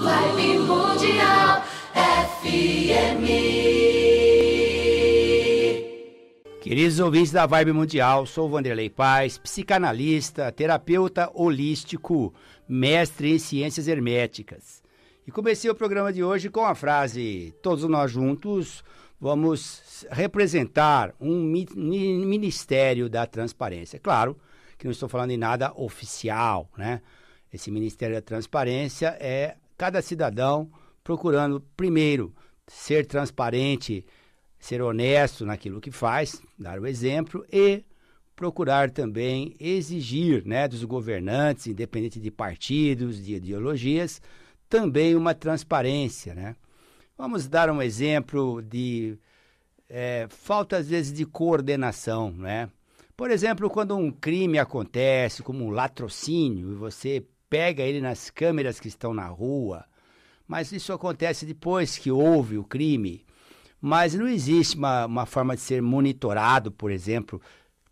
Live Mundial FM. Queridos ouvintes da Vibe Mundial, sou Vanderlei Paz, psicanalista, terapeuta holístico, mestre em ciências herméticas. E comecei o programa de hoje com a frase: Todos nós juntos vamos representar um ministério da transparência. Claro que não estou falando em nada oficial, né? Esse Ministério da Transparência é cada cidadão procurando, primeiro, ser transparente, ser honesto naquilo que faz, dar o exemplo e procurar também exigir né, dos governantes, independente de partidos, de ideologias, também uma transparência. Né? Vamos dar um exemplo de é, falta, às vezes, de coordenação. Né? Por exemplo, quando um crime acontece, como um latrocínio, e você pega ele nas câmeras que estão na rua, mas isso acontece depois que houve o crime. Mas não existe uma, uma forma de ser monitorado, por exemplo,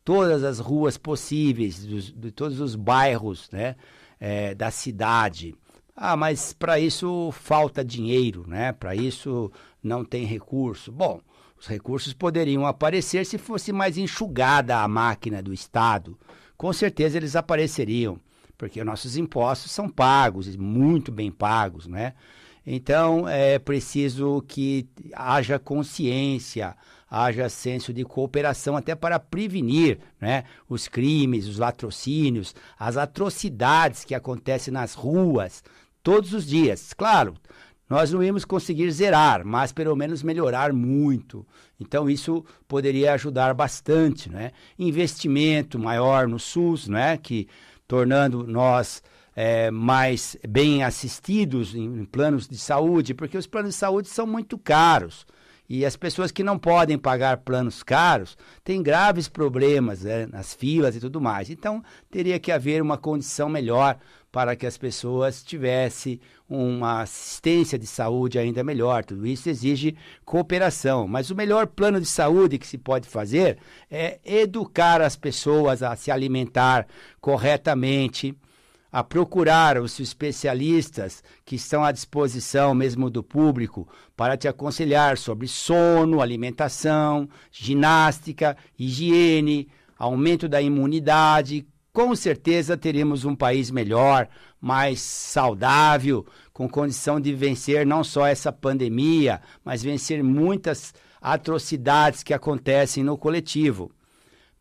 todas as ruas possíveis, dos, de todos os bairros né, é, da cidade. Ah, mas para isso falta dinheiro, né? Para isso não tem recurso. Bom, os recursos poderiam aparecer se fosse mais enxugada a máquina do Estado. Com certeza eles apareceriam porque nossos impostos são pagos, muito bem pagos, né? Então, é preciso que haja consciência, haja senso de cooperação até para prevenir né, os crimes, os latrocínios, as atrocidades que acontecem nas ruas todos os dias. Claro, nós não íamos conseguir zerar, mas pelo menos melhorar muito. Então isso poderia ajudar bastante, né? Investimento maior no SUS, né? Que tornando nós é, mais bem assistidos em, em planos de saúde, porque os planos de saúde são muito caros. E as pessoas que não podem pagar planos caros têm graves problemas né, nas filas e tudo mais. Então, teria que haver uma condição melhor para que as pessoas tivessem uma assistência de saúde ainda melhor. Tudo isso exige cooperação, mas o melhor plano de saúde que se pode fazer é educar as pessoas a se alimentar corretamente, a procurar os especialistas que estão à disposição mesmo do público para te aconselhar sobre sono, alimentação, ginástica, higiene, aumento da imunidade, com certeza teremos um país melhor, mais saudável, com condição de vencer não só essa pandemia, mas vencer muitas atrocidades que acontecem no coletivo.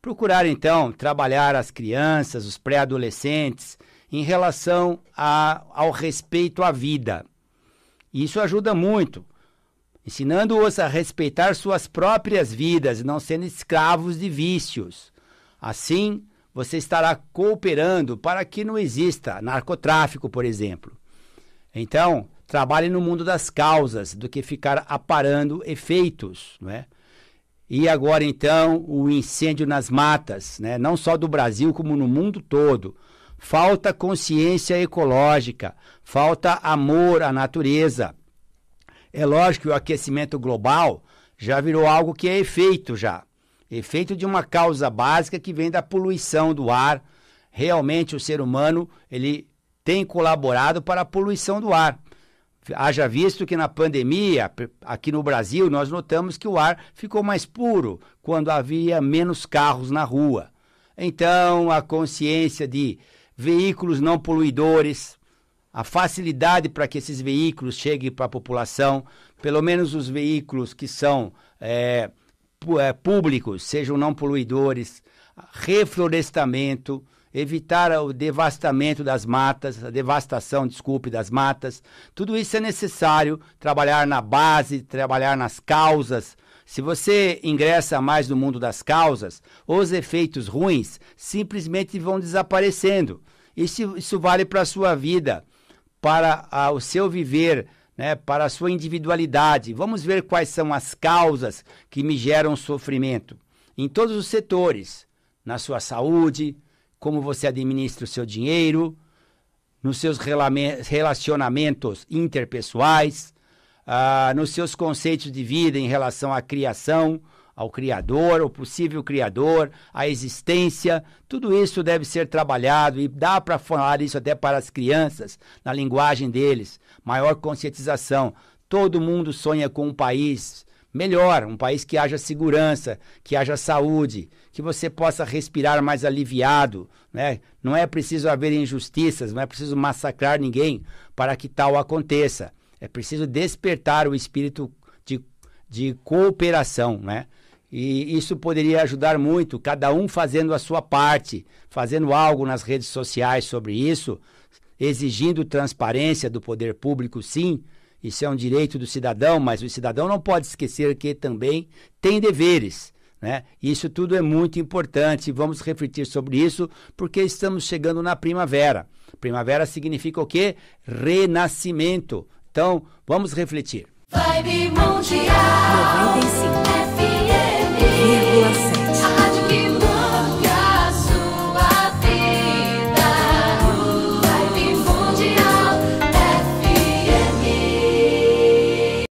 Procurar então trabalhar as crianças, os pré-adolescentes, em relação a, ao respeito à vida. Isso ajuda muito, ensinando-os a respeitar suas próprias vidas, não sendo escravos de vícios. Assim, você estará cooperando para que não exista narcotráfico, por exemplo. Então, trabalhe no mundo das causas do que ficar aparando efeitos, não é? E agora então o incêndio nas matas, né? não só do Brasil como no mundo todo. Falta consciência ecológica, falta amor à natureza. É lógico que o aquecimento global já virou algo que é efeito já efeito de uma causa básica que vem da poluição do ar. Realmente o ser humano ele tem colaborado para a poluição do ar. Haja visto que na pandemia, aqui no Brasil, nós notamos que o ar ficou mais puro quando havia menos carros na rua. Então, a consciência de veículos não poluidores, a facilidade para que esses veículos cheguem para a população, pelo menos os veículos que são é, é, públicos, sejam não poluidores, reflorestamento, evitar o devastamento das matas, a devastação, desculpe, das matas. Tudo isso é necessário trabalhar na base, trabalhar nas causas. Se você ingressa mais no mundo das causas, os efeitos ruins simplesmente vão desaparecendo. Isso, isso vale para a sua vida, para a, ah, o seu viver né, para a sua individualidade. Vamos ver quais são as causas que me geram sofrimento em todos os setores, na sua saúde, como você administra o seu dinheiro, nos seus relacionamentos interpessoais, ah, nos seus conceitos de vida em relação à criação, ao Criador, ao possível Criador, à existência. Tudo isso deve ser trabalhado e dá para falar isso até para as crianças, na linguagem deles. Maior conscientização. Todo mundo sonha com um país melhor, um país que haja segurança, que haja saúde, que você possa respirar mais aliviado, né? Não é preciso haver injustiças, não é preciso massacrar ninguém para que tal aconteça. É preciso despertar o espírito de, de cooperação, né? E isso poderia ajudar muito, cada um fazendo a sua parte, fazendo algo nas redes sociais sobre isso, exigindo transparência do poder público, sim. Isso é um direito do cidadão, mas o cidadão não pode esquecer que também tem deveres. Né? Isso tudo é muito importante. Vamos refletir sobre isso porque estamos chegando na primavera. Primavera significa o quê? Renascimento. Então, vamos refletir. Vibe Mundial 95.